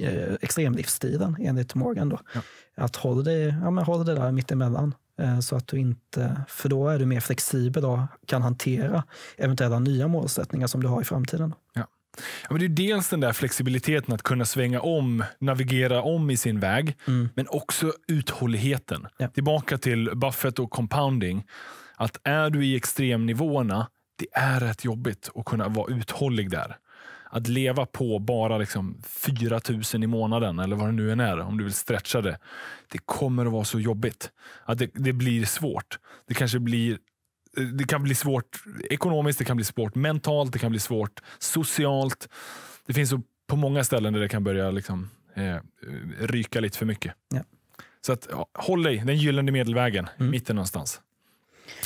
Eh, extremlivsstilen enligt Morgan. Då. Ja. Att hålla dig, ja, men håll dig där mittemellan eh, så att du inte, för då är du mer flexibel och kan hantera eventuella nya målsättningar som du har i framtiden. Ja. Ja, men det är dels den där flexibiliteten att kunna svänga om, navigera om i sin väg, mm. men också uthålligheten. Ja. Tillbaka till Buffett och compounding. Att är du i extremnivåerna, det är rätt jobbigt att kunna vara uthållig där att leva på bara liksom 4 000 i månaden eller vad det nu än är, om du vill stretcha det. Det kommer att vara så jobbigt. Att det, det blir svårt. Det kanske blir det kan bli svårt ekonomiskt, det kan bli svårt mentalt, det kan bli svårt socialt. Det finns på många ställen där det kan börja liksom, eh, ryka lite för mycket. Ja. Så att, ja, håll dig den gyllene medelvägen, mm. mitten någonstans.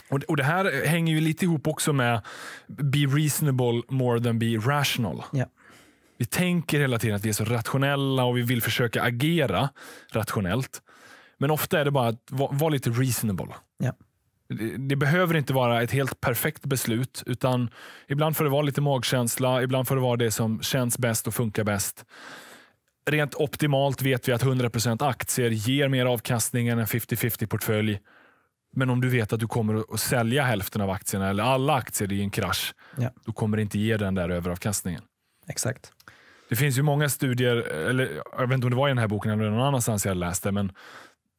Och, och Det här hänger ju lite ihop också med be reasonable more than be rational. Ja. Vi tänker hela tiden att vi är så rationella och vi vill försöka agera rationellt. Men ofta är det bara att vara, vara lite reasonable. Ja. Det, det, behöver inte vara ett helt perfekt beslut, utan ibland får det vara lite magkänsla. Ibland får det vara det som känns bäst och funkar bäst. Rent optimalt vet vi att 100 aktier ger mer avkastning än en 50-50 portfölj. Men om du vet att du kommer att sälja hälften av aktierna eller alla aktier i en krasch, ja. då kommer det inte ge den där överavkastningen. Exakt. Det finns ju många studier, eller jag vet inte om det var i den här boken eller någon annanstans jag läste, men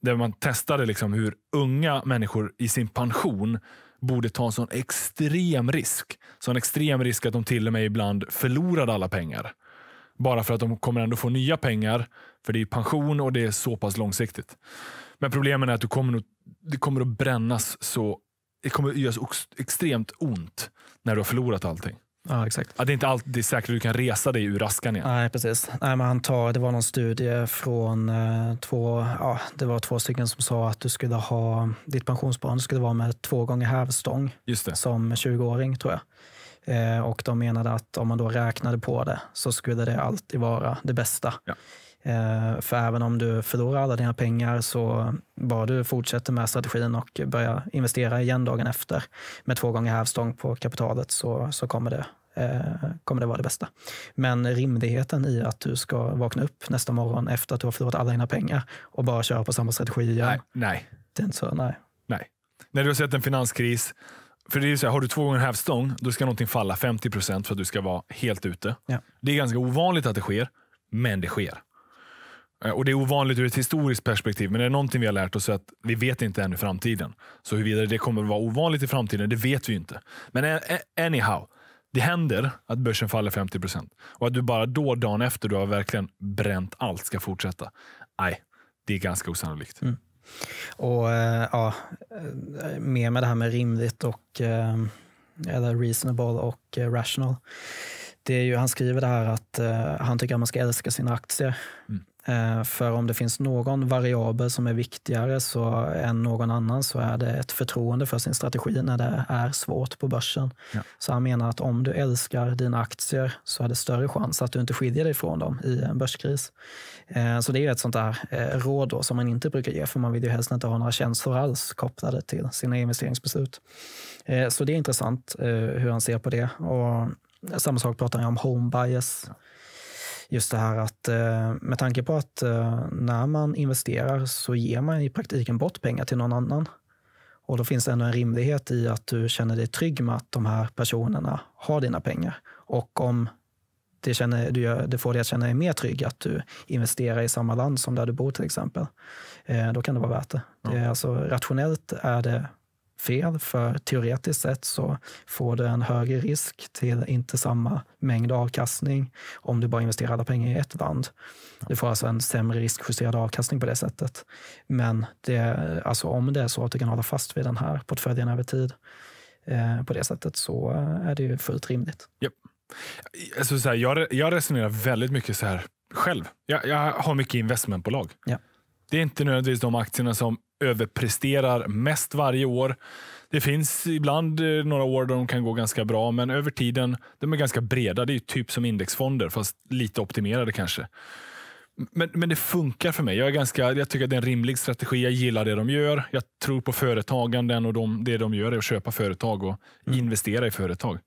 där man testade liksom hur unga människor i sin pension borde ta en sån extrem risk. Sån extrem risk att de till och med ibland förlorade alla pengar. Bara för att de kommer ändå få nya pengar, för det är pension och det är så pass långsiktigt. Men problemet är att du kommer nog, det kommer att brännas så... Det kommer att göra extremt ont när du har förlorat allting. Ja, exakt. Ja, det är inte alltid säkert att du kan resa dig ur askan igen. Nej, precis. Nej, men han tar, det var någon studie från eh, två, ja, det var två stycken som sa att du skulle ha, ditt pensionssparande skulle vara med två gånger hävstång som 20-åring tror jag. Eh, och de menade att om man då räknade på det så skulle det alltid vara det bästa. Ja. Eh, för även om du förlorar alla dina pengar så bara du fortsätter med strategin och börjar investera igen dagen efter med två gånger hävstång på kapitalet så, så kommer det eh, kommer det vara det bästa. Men rimligheten i att du ska vakna upp nästa morgon efter att du har förlorat alla dina pengar och bara köra på samma strategi igen. Nej. nej. Det är inte så, nej. Nej. När du har sett en finanskris, för det är så här, har du två gånger hävstång, då ska någonting falla 50 för att du ska vara helt ute. Ja. Det är ganska ovanligt att det sker, men det sker. Eh, och Det är ovanligt ur ett historiskt perspektiv, men det är någonting vi har lärt oss att vi vet inte ännu framtiden. Så huruvida det kommer att vara ovanligt i framtiden, det vet vi inte. Men eh, eh, anyhow, det händer att börsen faller 50 procent och att du bara då, dagen efter du har verkligen bränt allt, ska fortsätta. Nej, det är ganska osannolikt. Mm. Och ja, mer med det här med rimligt och eller reasonable och rational. Det är ju, han skriver det här att han tycker att man ska älska sina aktier. Mm. Eh, för om det finns någon variabel som är viktigare så, än någon annan så är det ett förtroende för sin strategi när det är svårt på börsen. Ja. Så han menar att om du älskar dina aktier så är det större chans att du inte skiljer dig från dem i en börskris. Eh, så det är ett sånt där eh, råd då som man inte brukar ge för man vill ju helst inte ha några känslor alls kopplade till sina investeringsbeslut. Så det är intressant hur han ser på det. Och samma sak pratar han om home bias. Ja just det här att eh, med tanke på att eh, när man investerar så ger man i praktiken bort pengar till någon annan. Och då finns det ändå en rimlighet i att du känner dig trygg med att de här personerna har dina pengar. Och om det, känner, det får dig att känna dig mer trygg att du investerar i samma land som där du bor till exempel, eh, då kan det vara värt det. det är alltså, rationellt är det fel, för teoretiskt sett så får du en högre risk till inte samma mängd avkastning om du bara investerar alla pengar i ett land. Du får alltså en sämre riskjusterad avkastning på det sättet. Men det, alltså om det är så att du kan hålla fast vid den här portföljen över tid eh, på det sättet så eh, är det ju fullt rimligt. Yep. Alltså så här, jag, jag resonerar väldigt mycket så här själv. Jag, jag har mycket investmentbolag. Ja. Det är inte nödvändigtvis de aktierna som överpresterar mest varje år. Det finns ibland eh, några år då de kan gå ganska bra, men över tiden, de är ganska breda. Det är typ som indexfonder, fast lite optimerade kanske. Men, men det funkar för mig. Jag, är ganska, jag tycker att det är en rimlig strategi. Jag gillar det de gör. Jag tror på företaganden och de, det de gör är att köpa företag och mm. investera i företag.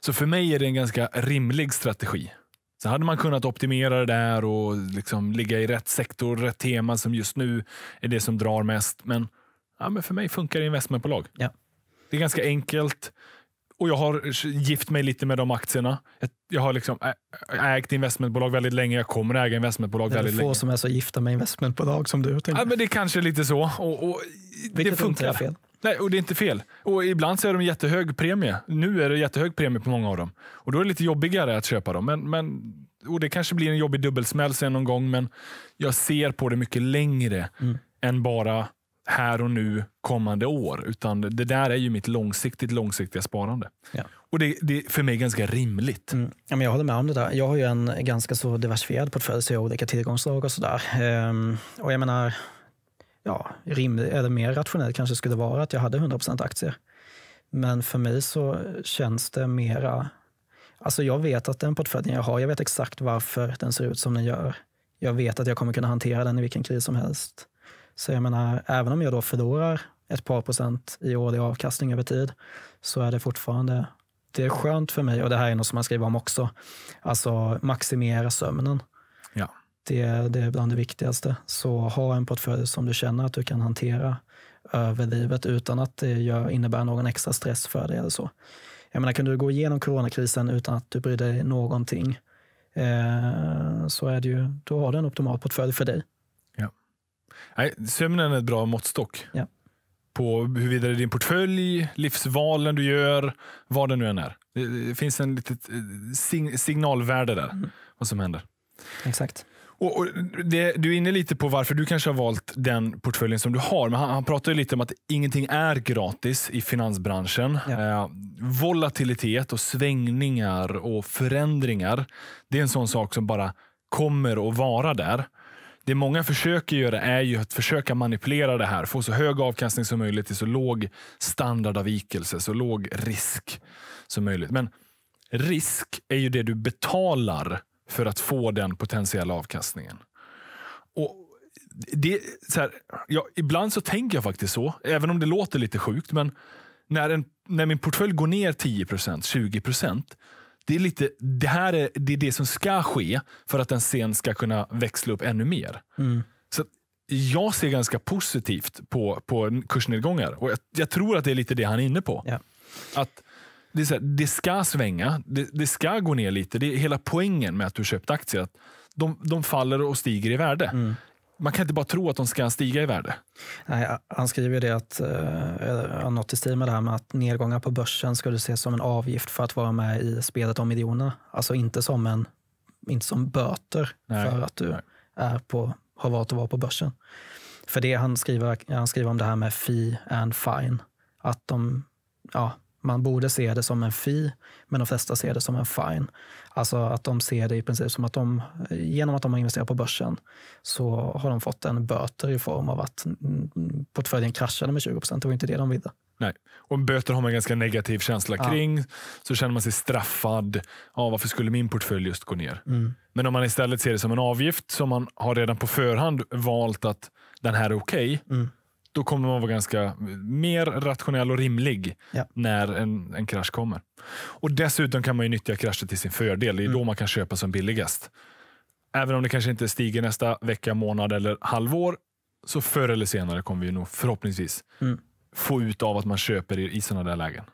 Så för mig är det en ganska rimlig strategi. Så hade man kunnat optimera det där och liksom ligga i rätt sektor, rätt tema som just nu är det som drar mest. Men, ja, men för mig funkar det investmentbolag. Ja. Det är ganska enkelt och jag har gift mig lite med de aktierna. Jag har liksom ägt investmentbolag väldigt länge. Jag kommer äga investmentbolag det är väldigt få länge. få som är så gifta med investmentbolag som du. Ja, men det är kanske lite så. Och, och det funkar. inte är fel. Nej, och det är inte fel. Och ibland så är de jättehög premie. Nu är det jättehög premie på många av dem. Och då är det lite jobbigare att köpa dem. Men, men, och det kanske blir en jobbig dubbelsmäll sen någon gång, men jag ser på det mycket längre mm. än bara här och nu kommande år. Utan det där är ju mitt långsiktigt långsiktiga sparande. Ja. Och det, det, är för mig ganska rimligt. Mm. Ja, men jag håller med om det där. Jag har ju en ganska så diversifierad portfölj, så jag har olika tillgångsslag och sådär. Ehm, och jag menar, ja, rimligt, eller mer rationellt kanske skulle vara att jag hade 100 aktier. Men för mig så känns det mera... Alltså jag vet att den portföljen jag har, jag vet exakt varför den ser ut som den gör. Jag vet att jag kommer kunna hantera den i vilken kris som helst. Så jag menar, även om jag då förlorar ett par procent i årlig avkastning över tid så är det fortfarande det är skönt för mig, och det här är något som man skriver om också, alltså maximera sömnen det, det är bland det viktigaste. Så ha en portfölj som du känner att du kan hantera över livet utan att det gör, innebär någon extra stress för dig eller så. Jag menar, kan du gå igenom coronakrisen utan att du bryr dig någonting eh, så är det ju, då har du en optimal portfölj för dig. Ja. Nej, sömnen är ett bra måttstock ja. på huruvida det är din portfölj, livsvalen du gör, vad det nu än är. Det, det finns en litet eh, signalvärde där, mm. vad som händer. Exakt. Och, och det, du är inne lite på varför du kanske har valt den portföljen som du har. Men han, han pratar lite om att ingenting är gratis i finansbranschen. Ja. Eh, volatilitet och svängningar och förändringar. Det är en sån sak som bara kommer att vara där. Det många försöker göra är ju att försöka manipulera det här. Få så hög avkastning som möjligt till så låg standardavvikelse, så låg risk som möjligt. Men risk är ju det du betalar för att få den potentiella avkastningen. Och det, så här, ja, ibland så tänker jag faktiskt så, även om det låter lite sjukt. Men när, en, när min portfölj går ner 10 20 det är lite, det här är det, är det som ska ske för att den sen ska kunna växla upp ännu mer. Mm. Så Jag ser ganska positivt på, på kursnedgångar och jag, jag, tror att det är lite det han är inne på. Ja. Att det, här, det ska svänga, det, det, ska gå ner lite. Det är hela poängen med att du köpt aktier. Att de, de faller och stiger i värde. Mm. Man kan inte bara tro att de ska stiga i värde. Nej, han skriver det att, eh, något i stil med det här med att nedgångar på börsen skulle ses som en avgift för att vara med i spelet om miljonerna. Alltså inte som, en, inte som böter Nej. för att du är på, har valt att vara på börsen. För det han skriver, han skriver om det här med fee and fine. Att de, ja, man borde se det som en fi, men de flesta ser det som en fine. Alltså att de ser det i princip som att de, genom att de har investerat på börsen, så har de fått en böter i form av att portföljen kraschade med 20 procent. Det var inte det de ville. Nej. Och böter har man ganska negativ känsla ja. kring. Så känner man sig straffad. Ja, varför skulle min portfölj just gå ner? Mm. Men om man istället ser det som en avgift som man har redan på förhand valt att den här är okej. Okay, mm då kommer man vara ganska mer rationell och rimlig ja. när en, en krasch kommer. Och Dessutom kan man ju nyttja krascher till sin fördel. Det är mm. då man kan köpa som billigast. Även om det kanske inte stiger nästa vecka, månad eller halvår, så förr eller senare kommer vi nog förhoppningsvis mm. få ut av att man köper i, i sådana där lägen.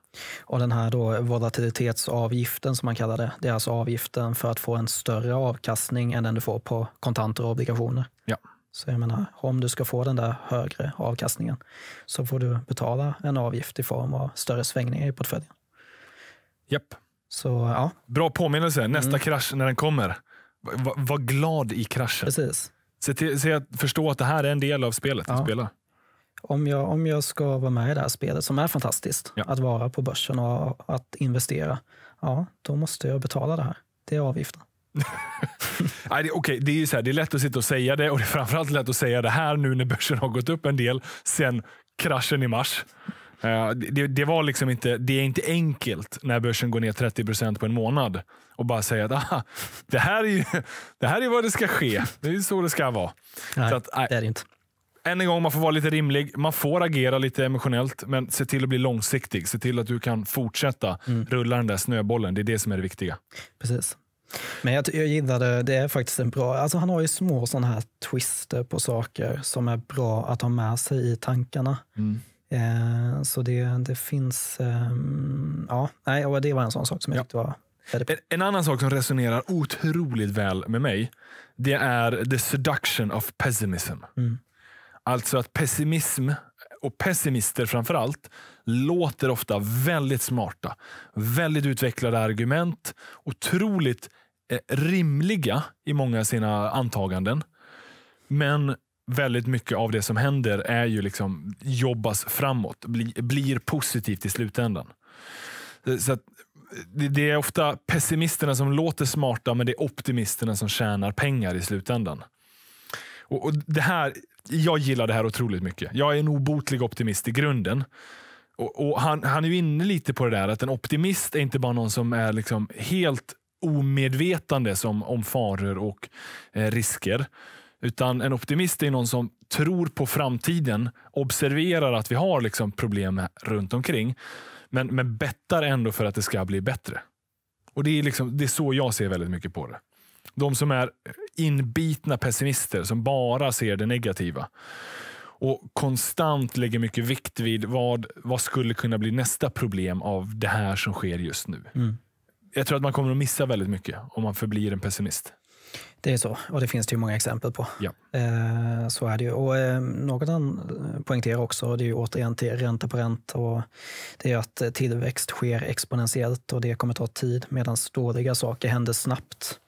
Och den här då volatilitetsavgiften som man kallar det, det är alltså avgiften för att få en större avkastning än den du får på kontanter och obligationer. Så jag menar, om du ska få den där högre avkastningen så får du betala en avgift i form av större svängningar i portföljen. Japp. Så, ja. Bra påminnelse. Nästa mm. krasch när den kommer. Var, var glad i kraschen. Precis. Se, till, se att förstå att det här är en del av spelet ja. att spela. Om jag, om jag ska vara med i det här spelet som är fantastiskt, ja. att vara på börsen och att investera, ja, då måste jag betala det här. Det är avgiften. *laughs* Nej, det, okay, det, är så här, det är lätt att sitta och säga det och det är framförallt lätt att säga det här nu när börsen har gått upp en del sen kraschen i mars. Uh, det, det, var liksom inte, det är inte enkelt när börsen går ner 30 på en månad och bara säga att aha, det, här är ju, det här är vad det ska ske. Det är så det ska vara. Nej, att, det är det inte. Än en gång, man får vara lite rimlig. Man får agera lite emotionellt, men se till att bli långsiktig. Se till att du kan fortsätta mm. rulla den där snöbollen. Det är det som är det viktiga. Precis. Men jag, jag gillade, det är faktiskt en bra, alltså han har ju små sådana här twister på saker som är bra att ha med sig i tankarna. Mm. Eh, så det, det finns, eh, ja, nej, det var en sån sak som jag ja. tyckte var en, annan sak som resonerar otroligt väl med mig, det är the seduction of pessimism. Mm. Alltså att pessimism, och pessimister framför allt, låter ofta väldigt smarta. Väldigt utvecklade argument. Otroligt Eh, rimliga i många av sina antaganden. Men väldigt mycket av det som händer är ju liksom jobbas framåt, bli, blir positivt i slutändan. Eh, så att, eh, det är ofta pessimisterna som låter smarta, men det är optimisterna som tjänar pengar i slutändan. Och, och det här, jag gillar det här otroligt mycket. Jag är en obotlig optimist i grunden. Och, och han, han, är ju inne lite på det där att en optimist är inte bara någon som är liksom helt omedvetande som, om faror och eh, risker. Utan en optimist är någon som tror på framtiden, observerar att vi har liksom problem runt omkring, men, men bettar ändå för att det ska bli bättre. Och det är, liksom, det är så jag ser väldigt mycket på det. De som är inbitna pessimister som bara ser det negativa och konstant lägger mycket vikt vid vad, vad skulle kunna bli nästa problem av det här som sker just nu. Mm jag tror att man kommer att missa väldigt mycket om man förblir en pessimist. Det är så, och det finns det ju många exempel på. Ja. Eh, så är det ju. Och, eh, något han poängterar också, det är ju återigen till ränta på ränta, och det är att tillväxt sker exponentiellt och det kommer ta tid, medan dåliga saker händer snabbt.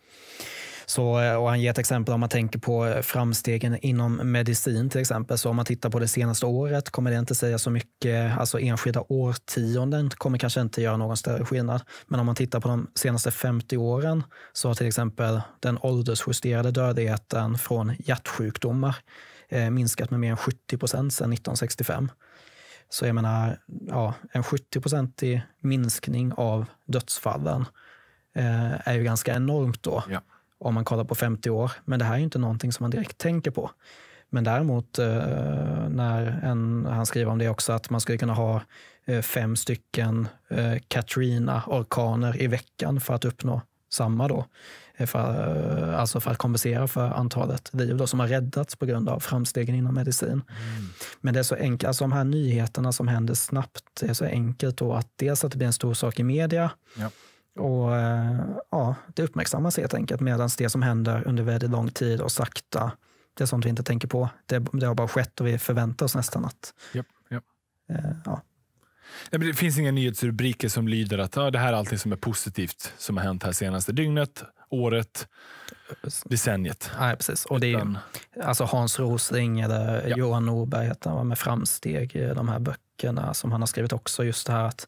Så, eh, och han ger ett exempel om man tänker på eh, framstegen inom medicin till exempel. Så om man tittar på det senaste året kommer det inte säga så mycket. Alltså enskilda årtionden kommer kanske inte göra någon större skillnad. Men om man tittar på de senaste 50 åren så har till exempel den åldersjusterade dödligheten från hjärtsjukdomar eh, minskat med mer än 70 procent sedan 1965. Så jag menar, ja, en 70-procentig minskning av dödsfallen eh, är ju ganska enormt då. Ja om man kollar på 50 år. Men det här är inte någonting som man direkt tänker på. Men däremot eh, när en, han skriver om det också, att man skulle kunna ha eh, fem stycken eh, Katrina-orkaner i veckan för att uppnå samma då. För, alltså för att kompensera för antalet liv då, som har räddats på grund av framstegen inom medicin. Mm. Men det är så enkelt, alltså de här nyheterna som händer snabbt, det är så enkelt då att dels att det blir en stor sak i media, ja. Och eh, ja, Det uppmärksammas helt enkelt medan det som händer under väldigt lång tid och sakta, det är sånt vi inte tänker på. Det, det har bara skett och vi förväntar oss nästan att... Yep, yep. Eh, ja. Nej, det finns inga nyhetsrubriker som lyder att ah, det här är allting som är positivt som har hänt här senaste dygnet, året, decenniet. Nej, precis. Och det är, alltså Hans Rosling eller ja. Johan Norberg heter han, med Framsteg, de här böckerna som han har skrivit också. Just det här att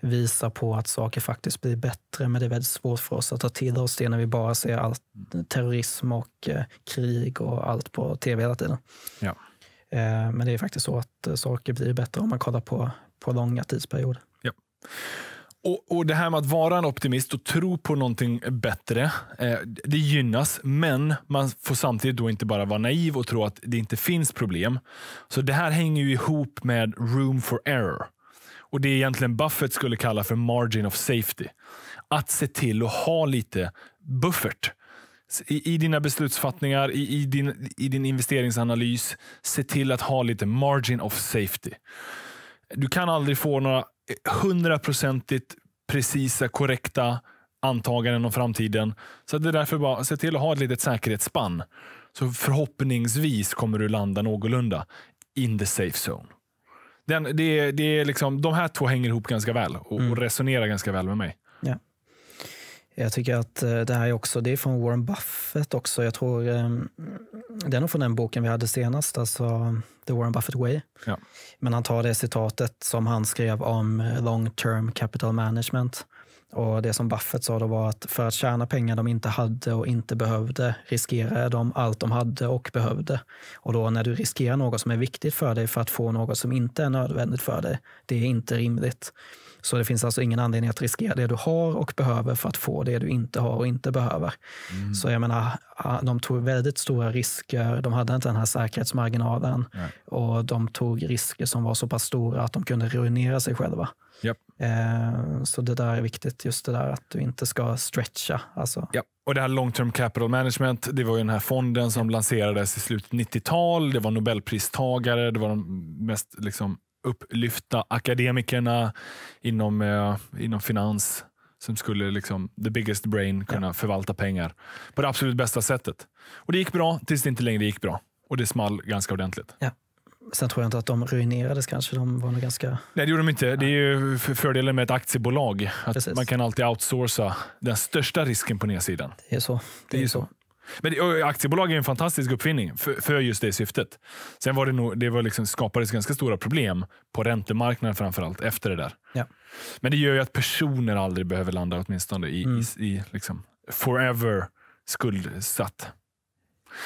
visa på att saker faktiskt blir bättre. Men det är väldigt svårt för oss att ta till oss det när vi bara ser allt terrorism och eh, krig och allt på tv hela tiden. Ja. Eh, men det är faktiskt så att eh, saker blir bättre om man kollar på, på långa tidsperioder. Ja. Och, och, det här med att vara en optimist och tro på någonting bättre, eh, det gynnas. Men man får samtidigt då inte bara vara naiv och tro att det inte finns problem. Så det här hänger ju ihop med room for error och det egentligen Buffett skulle kalla för margin of safety. Att se till att ha lite buffert i, i dina beslutsfattningar, i, i, din, i din investeringsanalys. Se till att ha lite margin of safety. Du kan aldrig få några hundraprocentigt precisa, korrekta antaganden om framtiden. Så det är därför bara se till att ha ett litet säkerhetsspann. Så förhoppningsvis kommer du landa någorlunda in the safe zone. Den, det det är liksom, de här två hänger ihop ganska väl och, mm. och resonerar ganska väl med mig. Ja. Jag tycker att eh, det här är också, det är från Warren Buffett också. Jag tror ehm, det är nog från den boken vi hade senast, alltså The Warren Buffett Way. Ja. Men han tar det citatet som han skrev om eh, long term capital management. Och det som Buffett sa då var att för att tjäna pengar de inte hade och inte behövde riskerade de allt de hade och behövde. Och då när du riskerar något som är viktigt för dig för att få något som inte är nödvändigt för dig, det är inte rimligt. Så det finns alltså ingen anledning att riskera det du har och behöver för att få det du inte har och inte behöver. Mm. Så jag menar, ah, de tog väldigt stora risker. De hade inte den här säkerhetsmarginalen Nej. och de tog risker som var så pass stora att de kunde ruinera sig själva. Yep. Eh, så det där är viktigt, just det där att du inte ska stretcha. Alltså. Ja. Och Det här long term capital management, det var ju den här fonden som lanserades i slutet 90-tal. Det var nobelpristagare, det var de mest liksom, upplyfta akademikerna inom, eh, inom finans som skulle, liksom, the biggest brain, kunna ja. förvalta pengar på det absolut bästa sättet. Och Det gick bra tills det inte längre gick bra och det small ganska ordentligt. Ja. Sen tror jag inte att de ruinerades kanske. De var nog ganska... Nej, det gjorde de inte. Det är ju fördelen med ett aktiebolag. Att man kan alltid outsourca den största risken på nedsidan. Det är så. Det, det är så. så. Men det, aktiebolag är en fantastisk uppfinning för, för, just det syftet. Sen var det nog, det var liksom, skapades ganska stora problem på räntemarknaden framförallt efter det där. Ja. Men det gör ju att personer aldrig behöver landa åtminstone i, mm. i, i liksom, forever skuldsatt.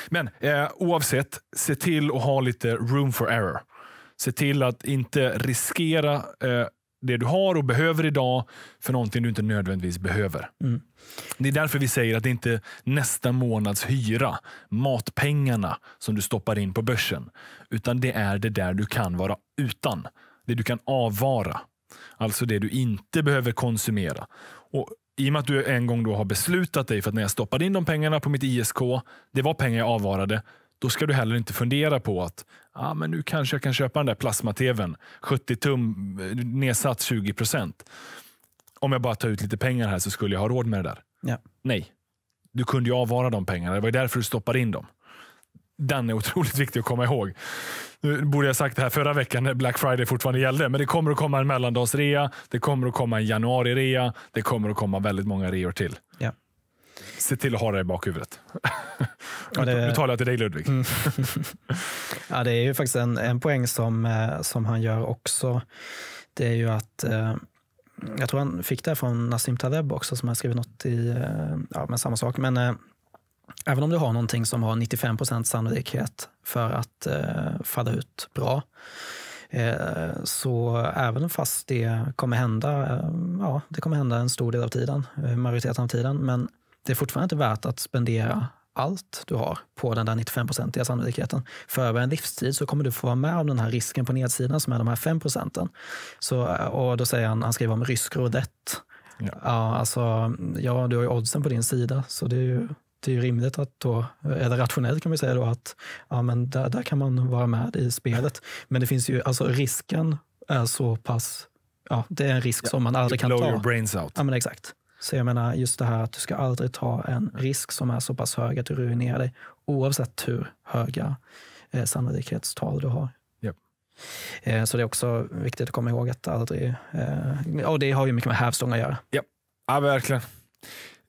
Men eh, oavsett, se till att ha lite room for error. Se till att inte riskera eh, det du har och behöver idag för någonting du inte nödvändigtvis behöver. Mm. Det är därför vi säger att det inte är nästa månads hyra, matpengarna som du stoppar in på börsen, utan det är det där du kan vara utan. Det du kan avvara, alltså det du inte behöver konsumera. Och i och med att du en gång då har beslutat dig för att när jag stoppade in de pengarna på mitt ISK, det var pengar jag avvarade, då ska du heller inte fundera på att ah, men nu kanske jag kan köpa den där plasma-tvn, 70 tum, nedsatt 20 procent. Om jag bara tar ut lite pengar här så skulle jag ha råd med det där. Ja. Nej, du kunde ju avvara de pengarna. Det var därför du stoppade in dem den är otroligt viktig att komma ihåg. Nu borde jag sagt det här förra veckan när Black Friday fortfarande gällde, men det kommer att komma en mellandagsrea. Det kommer att komma en januari-rea. Det kommer att komma väldigt många reor till. Ja. Se till att ha det i bakhuvudet. Ja, det... Nu *laughs* talar jag till dig Ludvig. Mm. *laughs* ja, det är ju faktiskt en, en poäng som, eh, som han gör också. Det är ju att eh, jag tror han fick det från Nassim Taleb också som har skrivit något i eh, ja, men samma sak. Men eh, även om du har någonting som har 95 sannolikhet för att eh, falla ut bra, eh, så även fast det kommer hända, eh, ja, det kommer hända en stor del av tiden, eh, majoriteten av tiden, men det är fortfarande inte värt att spendera allt du har på den där 95-procentiga sannolikheten. För över en livstid så kommer du få vara med om den här risken på nedsidan som är de här 5 procenten. Eh, och då säger han, han skriver om rysk roulette. Ja. ja. alltså, ja, du har ju oddsen på din sida, så det är ju det är ju rimligt att då, eller rationellt kan vi säga då att ja, men där, där kan man vara med i spelet. Men det finns ju, alltså risken är så pass, ja det är en risk ja, som man aldrig kan blow ta. Your brains out. Ja men exakt. Så jag menar just det här att du ska aldrig ta en risk som är så pass hög att du ruinerar dig oavsett hur höga eh, sannolikhetstal du har. Yep. Eh, så det är också viktigt att komma ihåg att aldrig, eh, och det har ju mycket med hävstång att göra. Yep. Ja, verkligen.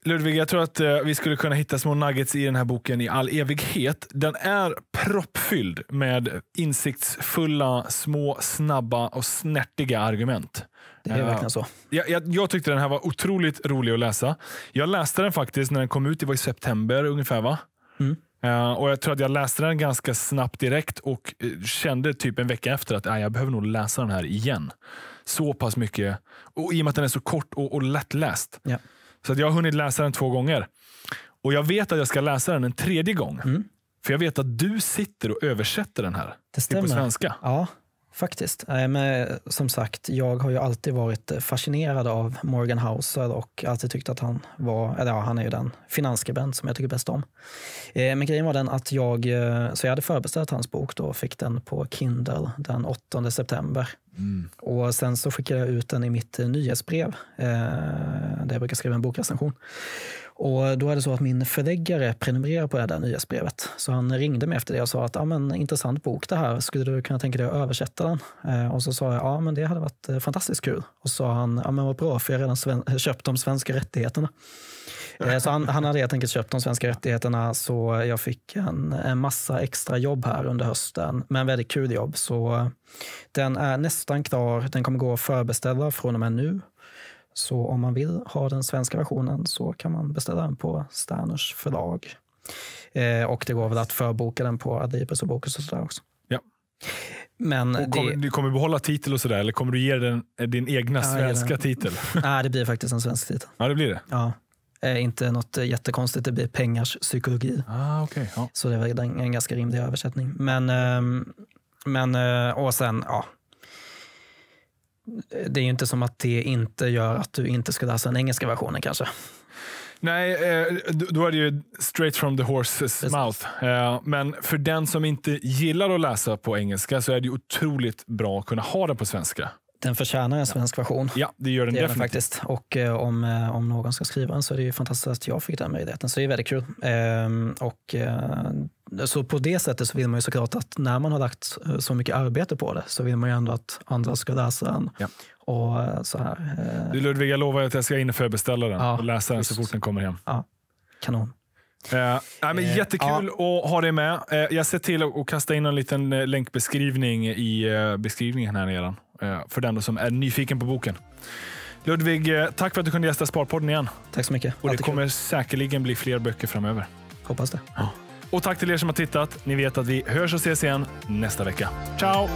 Ludvig, jag tror att eh, vi skulle kunna hitta små nuggets i den här boken i all evighet. Den är proppfylld med insiktsfulla, små, snabba och snärtiga argument. Det är verkligen eh, så. Jag, jag, jag, tyckte den här var otroligt rolig att läsa. Jag läste den faktiskt när den kom ut. Det var i september ungefär, va? Mm. Uh, och Jag tror att jag läste den ganska snabbt direkt och kände typ en vecka efter att äh, jag behöver nog läsa den här igen. Så pass mycket. Och I och med att den är så kort och, och lättläst. Ja. Så att jag har hunnit läsa den två gånger. Och jag vet att jag ska läsa den en tredje gång. Mm. För jag vet att du sitter och översätter den här. Det stämmer. På svenska. Ja. Faktiskt. Men eh, som sagt, jag har ju alltid varit eh, fascinerad av Morgan Housel och alltid tyckt att han var, eller ja, han är ju den finansskribent som jag tycker bäst om. Eh, men grejen var den att jag, så jag hade förbeställt hans bok då och fick den på Kindle den 8 september. Mm. Och sen så skickade jag ut den i mitt nyhetsbrev, där jag brukar skriva en bokrecension. Och då är det så att min förläggare prenumererar på det där nyhetsbrevet. Så han ringde mig efter det och sa att ah, men, intressant bok det här. Skulle du kunna tänka dig att översätta den? Eh, och så sa jag ja, men det hade varit eh, fantastiskt kul. Och så sa han, ja ah, men vad bra för jag har redan eh, köpt de svenska rättigheterna. Eh, så han, han hade helt enkelt köpt de svenska rättigheterna så jag fick en, en massa extra jobb här under hösten. Men väldigt kul jobb. Så den är nästan klar. Den kommer gå att förbeställa från och med nu. Så om man vill ha den svenska versionen så kan man beställa den på Sterners förlag. Eh, och det går väl att förboka den på Adlibris och Bokus och sådär också. Ja. Men och kommer, det, du kommer behålla titel och sådär, eller kommer du ge den eh, din egna ja, svenska titel? *laughs* Nej, det blir faktiskt en svensk titel. Ja, det blir det? Ja. Eh, inte något eh, jättekonstigt, det blir pengars psykologi. Ah, okay, ja. Så det är en, en ganska rimlig översättning. Men, ehm, eh, men och sen, ja, det är ju inte som att det inte gör att du inte ska läsa den engelska versionen kanske. Nej, eh, då är det ju straight from the horse's mouth. Eh, men för den som inte gillar att läsa på engelska så är det otroligt bra att kunna ha det på svenska. Den förtjänar en svensk version. Ja, det gör den det gör Den faktiskt. Och eh, om, eh, om någon ska skriva den så är det ju fantastiskt att jag fick den möjligheten. Så det är väldigt kul. Ehm, och, eh, så på det sättet så vill man ju såklart att när man har lagt eh, så mycket arbete på det så vill man ju ändå att andra ska läsa den. Ja. Och eh, så här. Eh. Du Ludvig, jag lovar att jag ska in och förbeställa den ja, och läsa den så fort den kommer hem. Ja, kanon. Eh, nej, men jättekul ja. att ha dig med. Eh, jag ser till att kasta in en liten länkbeskrivning i eh, beskrivningen här nedan. Eh, för den som är nyfiken på boken. Ludvig, eh, tack för att du kunde gästa Sparpodden igen. Tack så mycket. Och det kommer säkerligen bli fler böcker framöver. Hoppas det. Ja. Och tack till er som har tittat. Ni vet att vi hörs och ses igen nästa vecka. Ciao!